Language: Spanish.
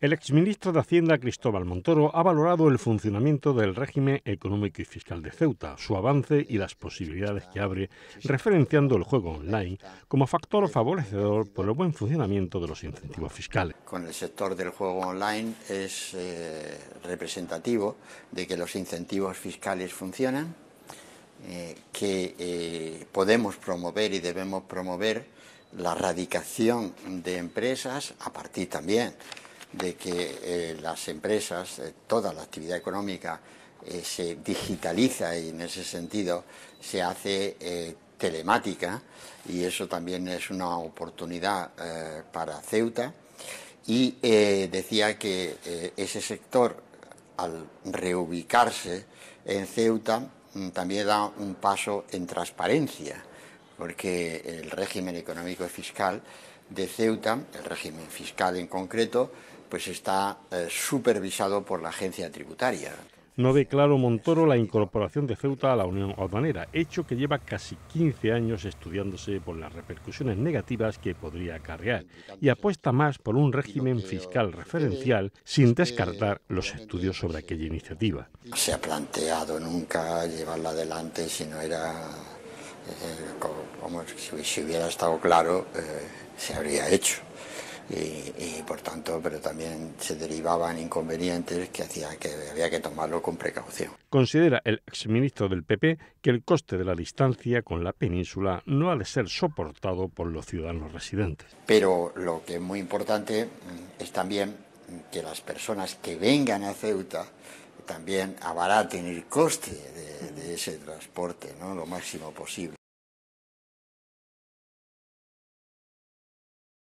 El exministro de Hacienda Cristóbal Montoro ha valorado el funcionamiento del régimen económico y fiscal de Ceuta, su avance y las posibilidades que abre, referenciando el juego online como factor favorecedor por el buen funcionamiento de los incentivos fiscales. Con el sector del juego online es eh, representativo de que los incentivos fiscales funcionan, eh, que eh, podemos promover y debemos promover la radicación de empresas a partir también de que eh, las empresas, eh, toda la actividad económica eh, se digitaliza y en ese sentido se hace telemática y eso también es una oportunidad para Ceuta. Y decía que ese sector, al reubicarse en Ceuta, mm, también da un paso en transparencia, porque el régimen económico y fiscal de Ceuta, el régimen fiscal en concreto, pues está eh, supervisado por la agencia tributaria. No ve claro Montoro la incorporación de Ceuta a la Unión Aduanera, hecho que lleva casi 15 años estudiándose por las repercusiones negativas que podría acarrear, y apuesta más por un régimen fiscal referencial sin descartar los estudios sobre aquella iniciativa. No se ha planteado nunca llevarla adelante si no era, eh, como, si, hubiera estado claro, eh, se habría hecho y, por tanto, pero también se derivaban inconvenientes que hacían que había que tomarlo con precaución. Considera el exministro del PP que el coste de la distancia con la península no ha de ser soportado por los ciudadanos residentes. Pero lo que es muy importante mm, es también que las personas que vengan a Ceuta también abaraten el coste de, de ese transporte, ¿no? Lo máximo posible.